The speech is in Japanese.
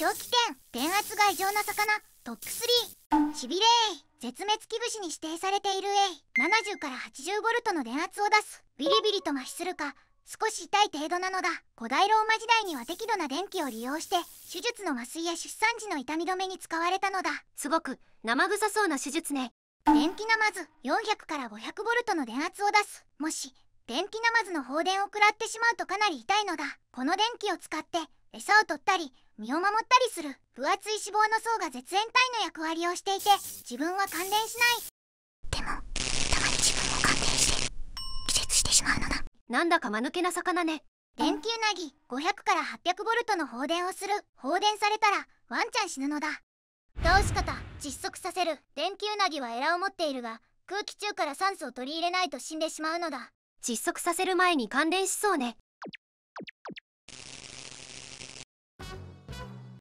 長期圏電圧が異常な魚トップ3しびれ絶滅危惧種に指定されている A70 から 80V の電圧を出すビリビリと麻痺するか少し痛い程度なのだ古代ローマ時代には適度な電気を利用して手術の麻酔や出産時の痛み止めに使われたのだすごく生臭そうな手術ね電気ナマズ400から 500V の電圧を出すもし電気ナマズの放電を食らってしまうとかなり痛いのだこの電気を使って餌を取ったり身を守ったりする分厚い脂肪の層が絶縁体の役割をしていて自分は感電しないでもたまに自分も感電して気絶してしまうのだなんだか間抜けな魚ね電球なぎ500から800ボルトの放電をする放電されたらワンちゃん死ぬのだ倒し方窒息させる電球なぎはエラを持っているが空気中から酸素を取り入れないと死んでしまうのだ窒息させる前に感電しそうね